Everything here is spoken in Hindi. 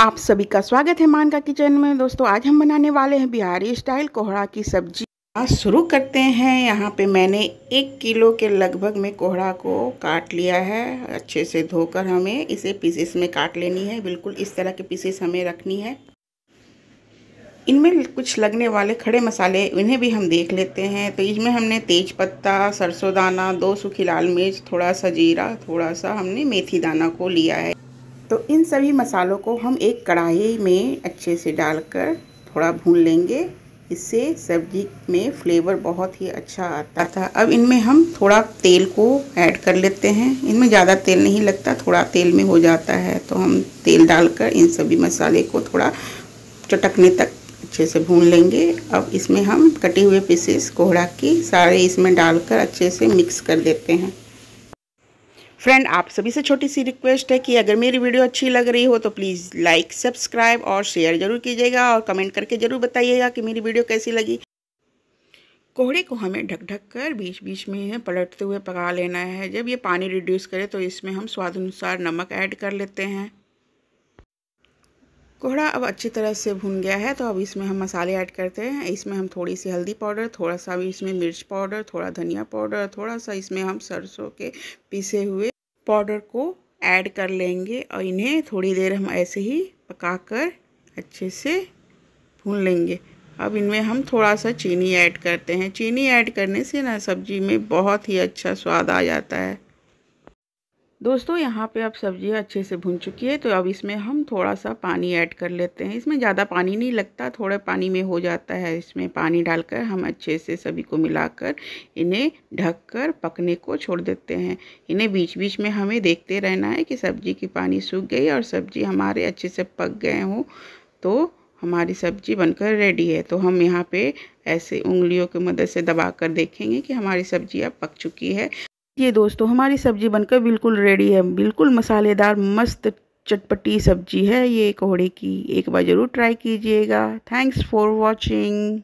आप सभी का स्वागत है मान का किचन में दोस्तों आज हम बनाने वाले हैं बिहारी स्टाइल कोहड़ा की सब्जी आज शुरू करते हैं यहाँ पे मैंने एक किलो के लगभग में कोहड़ा को काट लिया है अच्छे से धोकर हमें इसे पीसेस में काट लेनी है बिल्कुल इस तरह के पीसेस हमें रखनी है इनमें कुछ लगने वाले खड़े मसाले इन्हें भी हम देख लेते हैं तो इसमें हमने तेज पत्ता सरसों दाना दो सूखी लाल मिर्च थोड़ा सा जीरा थोड़ा सा हमने मेथी दाना को लिया है तो इन सभी मसालों को हम एक कढ़ाई में अच्छे से डालकर थोड़ा भून लेंगे इससे सब्जी में फ्लेवर बहुत ही अच्छा आता था अब इनमें हम थोड़ा तेल को ऐड कर लेते हैं इनमें ज़्यादा तेल नहीं लगता थोड़ा तेल में हो जाता है तो हम तेल डालकर इन सभी मसाले को थोड़ा चटकने तक अच्छे से भून लेंगे अब इसमें हम कटे हुए पीसेस कोहरा की सारे इसमें डालकर अच्छे से मिक्स कर देते हैं फ्रेंड आप सभी से छोटी सी रिक्वेस्ट है कि अगर मेरी वीडियो अच्छी लग रही हो तो प्लीज़ लाइक सब्सक्राइब और शेयर जरूर कीजिएगा और कमेंट करके ज़रूर बताइएगा कि मेरी वीडियो कैसी लगी कोहड़े को हमें ढक ढक कर बीच बीच में पलटते हुए पका लेना है जब ये पानी रिड्यूस करे तो इसमें हम स्वाद अनुसार नमक ऐड कर लेते हैं कोहड़ा अब अच्छी तरह से भुन गया है तो अब इसमें हम मसाले ऐड करते हैं इसमें हम थोड़ी सी हल्दी पाउडर थोड़ा सा इसमें मिर्च पाउडर थोड़ा धनिया पाउडर थोड़ा सा इसमें हम सरसों के पीसे हुए पाउडर को ऐड कर लेंगे और इन्हें थोड़ी देर हम ऐसे ही पकाकर अच्छे से भून लेंगे अब इनमें हम थोड़ा सा चीनी ऐड करते हैं चीनी ऐड करने से ना सब्ज़ी में बहुत ही अच्छा स्वाद आ जाता है दोस्तों यहाँ पे अब सब्जियाँ अच्छे से भुन चुकी है तो अब इसमें हम थोड़ा सा पानी ऐड कर लेते हैं इसमें ज़्यादा पानी नहीं लगता थोड़े पानी में हो जाता है इसमें पानी डालकर हम अच्छे से सभी को मिलाकर इन्हें ढककर पकने को छोड़ देते हैं इन्हें बीच बीच में हमें देखते रहना है कि सब्जी की पानी सूख गई और सब्जी हमारे अच्छे से पक गए हों तो हमारी सब्जी बनकर रेडी है तो हम यहाँ पर ऐसे उंगलियों की मदद से दबा कर देखेंगे कि हमारी सब्जी अब पक चुकी है ये दोस्तों हमारी सब्जी बनकर बिल्कुल रेडी है बिल्कुल मसालेदार मस्त चटपटी सब्जी है ये कोहड़े की एक बार ज़रूर ट्राई कीजिएगा थैंक्स फॉर वॉचिंग